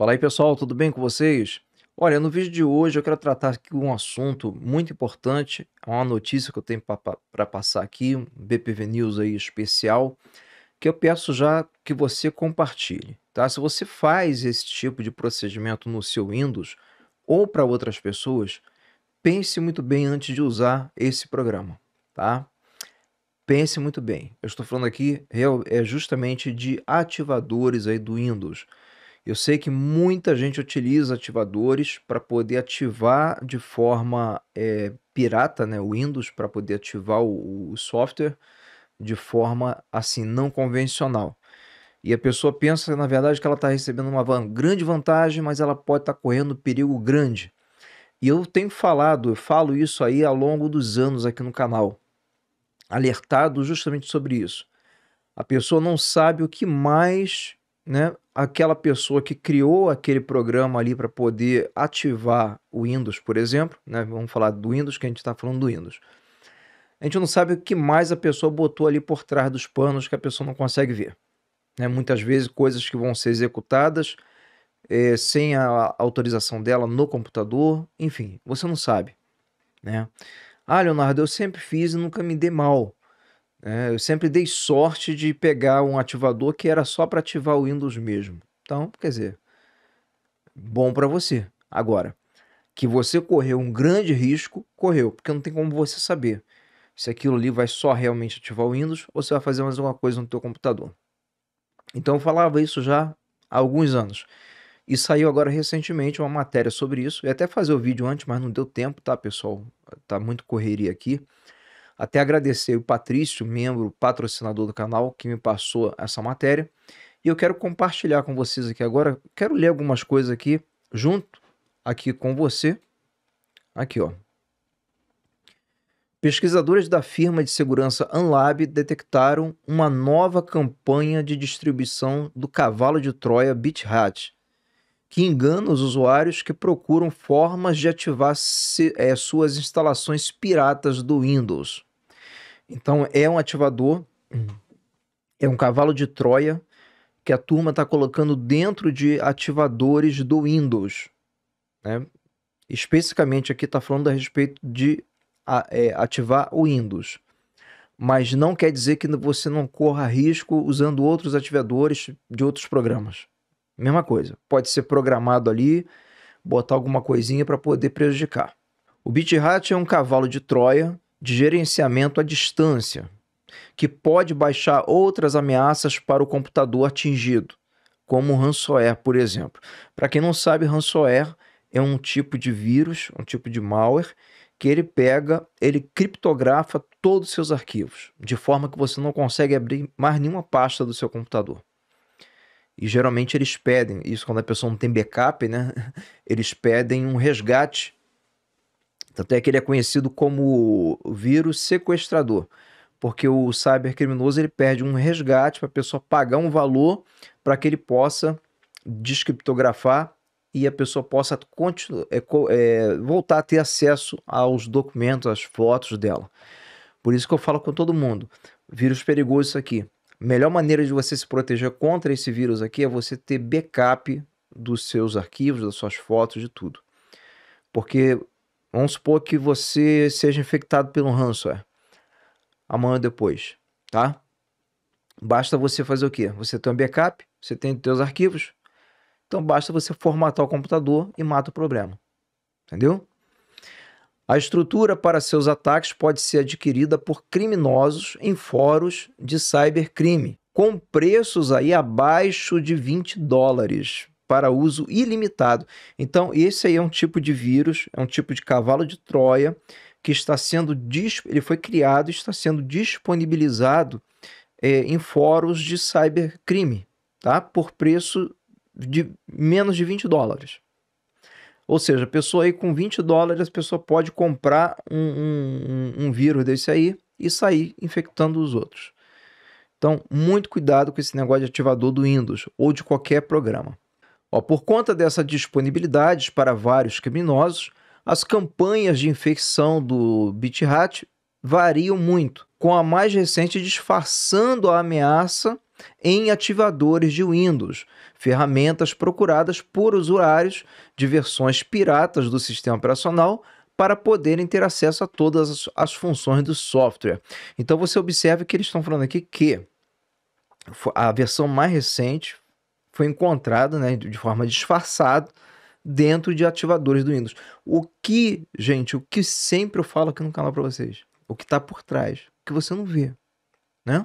Fala aí, pessoal, tudo bem com vocês? Olha, no vídeo de hoje eu quero tratar aqui um assunto muito importante, é uma notícia que eu tenho para passar aqui, um BPV News aí especial, que eu peço já que você compartilhe, tá? Se você faz esse tipo de procedimento no seu Windows ou para outras pessoas, pense muito bem antes de usar esse programa, tá? Pense muito bem. Eu estou falando aqui é justamente de ativadores aí do Windows. Eu sei que muita gente utiliza ativadores para poder ativar de forma é, pirata, né, o Windows, para poder ativar o, o software de forma assim não convencional. E a pessoa pensa, na verdade, que ela está recebendo uma grande vantagem, mas ela pode estar tá correndo perigo grande. E eu tenho falado, eu falo isso aí ao longo dos anos aqui no canal, alertado justamente sobre isso. A pessoa não sabe o que mais né, aquela pessoa que criou aquele programa ali para poder ativar o Windows, por exemplo, né? vamos falar do Windows, que a gente está falando do Windows. A gente não sabe o que mais a pessoa botou ali por trás dos panos que a pessoa não consegue ver. Né? Muitas vezes coisas que vão ser executadas é, sem a autorização dela no computador, enfim, você não sabe. Né? Ah, Leonardo, eu sempre fiz e nunca me dei mal. É, eu sempre dei sorte de pegar um ativador que era só para ativar o Windows mesmo. Então, quer dizer, bom para você. Agora, que você correu um grande risco, correu, porque não tem como você saber se aquilo ali vai só realmente ativar o Windows ou se vai fazer mais alguma coisa no teu computador. Então eu falava isso já há alguns anos. E saiu agora recentemente uma matéria sobre isso. Eu ia até fazer o vídeo antes, mas não deu tempo, tá, pessoal? Tá muito correria aqui. Até agradecer o Patrício, membro patrocinador do canal, que me passou essa matéria. E eu quero compartilhar com vocês aqui agora. Quero ler algumas coisas aqui junto aqui com você. Aqui, ó. Pesquisadores da firma de segurança Anlab detectaram uma nova campanha de distribuição do cavalo de Troia BitHat, que engana os usuários que procuram formas de ativar se, é, suas instalações piratas do Windows. Então é um ativador, é um cavalo de Troia que a turma está colocando dentro de ativadores do Windows. Né? Especificamente aqui está falando a respeito de a, é, ativar o Windows. Mas não quer dizer que você não corra risco usando outros ativadores de outros programas. Mesma coisa. Pode ser programado ali, botar alguma coisinha para poder prejudicar. O BitRat é um cavalo de Troia de gerenciamento à distância, que pode baixar outras ameaças para o computador atingido, como o ransomware, por exemplo. Para quem não sabe, ransomware é um tipo de vírus, um tipo de malware que ele pega, ele criptografa todos os seus arquivos, de forma que você não consegue abrir mais nenhuma pasta do seu computador. E geralmente eles pedem, isso quando a pessoa não tem backup, né? Eles pedem um resgate tanto é que ele é conhecido como vírus sequestrador, porque o cybercriminoso ele perde um resgate para a pessoa pagar um valor para que ele possa descriptografar e a pessoa possa é, é, voltar a ter acesso aos documentos, às fotos dela. Por isso que eu falo com todo mundo, vírus perigoso isso aqui. A melhor maneira de você se proteger contra esse vírus aqui é você ter backup dos seus arquivos, das suas fotos, de tudo. Porque Vamos supor que você seja infectado pelo ransomware amanhã depois, tá? Basta você fazer o quê? Você tem um backup, você tem os seus arquivos, então basta você formatar o computador e mata o problema, entendeu? A estrutura para seus ataques pode ser adquirida por criminosos em fóruns de cybercrime, com preços aí abaixo de 20 dólares para uso ilimitado. Então, esse aí é um tipo de vírus, é um tipo de cavalo de Troia que está sendo ele foi criado, está sendo disponibilizado é, em fóruns de cybercrime, tá? Por preço de menos de 20 dólares. Ou seja, a pessoa aí com 20 dólares, a pessoa pode comprar um, um, um vírus desse aí e sair infectando os outros. Então, muito cuidado com esse negócio de ativador do Windows ou de qualquer programa por conta dessa disponibilidade para vários criminosos, as campanhas de infecção do BitRat variam muito, com a mais recente disfarçando a ameaça em ativadores de Windows, ferramentas procuradas por usuários de versões piratas do sistema operacional para poderem ter acesso a todas as funções do software. Então você observa que eles estão falando aqui que a versão mais recente foi encontrado né, de forma disfarçada dentro de ativadores do Windows. O que, gente, o que sempre eu falo aqui no canal para vocês, o que está por trás, o que você não vê, né?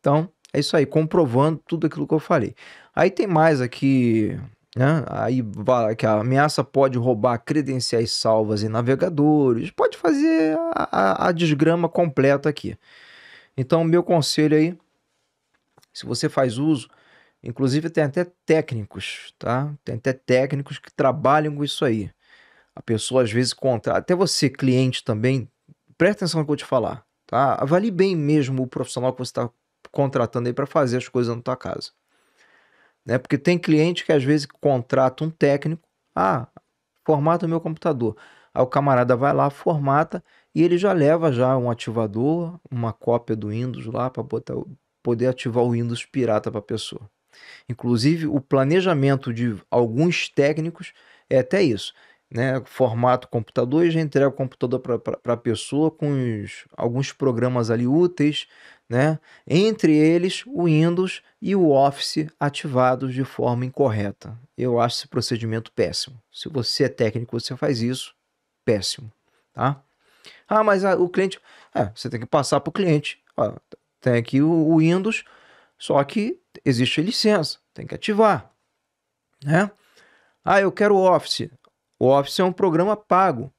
Então, é isso aí, comprovando tudo aquilo que eu falei. Aí tem mais aqui, né? Aí que a ameaça pode roubar credenciais salvas em navegadores, pode fazer a, a, a desgrama completa aqui. Então, meu conselho aí, se você faz uso Inclusive tem até técnicos, tá? Tem até técnicos que trabalham com isso aí. A pessoa às vezes contrata, até você cliente também, presta atenção no que eu te falar, tá? Avalie bem mesmo o profissional que você está contratando aí para fazer as coisas na tua casa. Né? Porque tem cliente que às vezes contrata um técnico, ah, formata o meu computador. Aí o camarada vai lá, formata e ele já leva já um ativador, uma cópia do Windows lá para poder ativar o Windows pirata para a pessoa. Inclusive, o planejamento de alguns técnicos é até isso. Né, formato computador e já entrega o computador para a pessoa com os, alguns programas ali úteis, né, entre eles o Windows e o Office ativados de forma incorreta. Eu acho esse procedimento péssimo. Se você é técnico, você faz isso, péssimo. Tá? Ah, mas a, ah, o cliente. É, você tem que passar para o cliente. Ó, tem aqui o, o Windows só que existe licença, tem que ativar, né? Ah, eu quero o Office. O Office é um programa pago.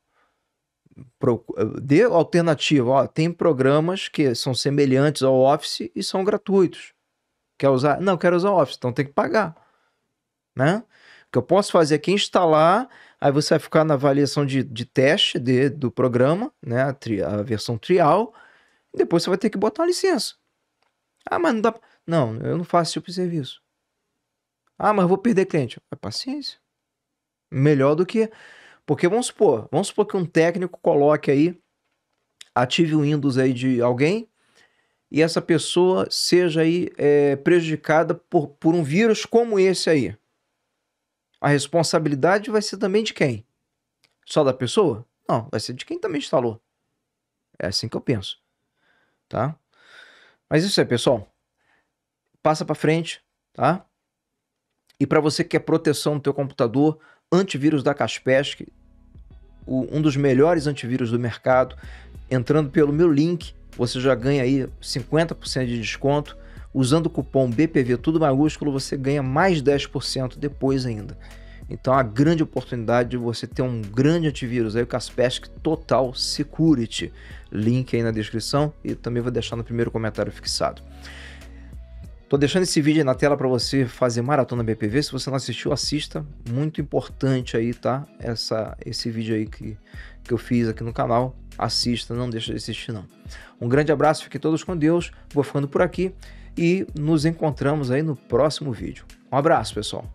Pro, dê alternativa. Ó, tem programas que são semelhantes ao Office e são gratuitos. Quer usar? Não, quero usar o Office, então tem que pagar. Né? O que eu posso fazer aqui é instalar, aí você vai ficar na avaliação de, de teste de, do programa, né? a, tri, a versão trial, e depois você vai ter que botar uma licença. Ah, mas não dá. Pra... Não, eu não faço tipo de serviço. Ah, mas vou perder cliente. É paciência. Melhor do que. Porque vamos supor, vamos supor que um técnico coloque aí, ative o Windows aí de alguém e essa pessoa seja aí é, prejudicada por, por um vírus como esse aí. A responsabilidade vai ser também de quem? Só da pessoa? Não, vai ser de quem também instalou. É assim que eu penso. Tá? Mas isso é, pessoal passa para frente, tá? E para você que quer é proteção no teu computador, antivírus da Kaspersky, o, um dos melhores antivírus do mercado, entrando pelo meu link, você já ganha aí 50% de desconto. Usando o cupom BPV tudo maiúsculo, você ganha mais 10% depois ainda. Então, é a grande oportunidade de você ter um grande antivírus aí, o Kaspersky Total Security. Link aí na descrição e também vou deixar no primeiro comentário fixado. Tô deixando esse vídeo aí na tela para você fazer maratona BPV. Se você não assistiu, assista. Muito importante aí, tá? Essa, esse vídeo aí que, que eu fiz aqui no canal. Assista, não deixa de assistir não. Um grande abraço, fiquem todos com Deus. Vou ficando por aqui e nos encontramos aí no próximo vídeo. Um abraço, pessoal.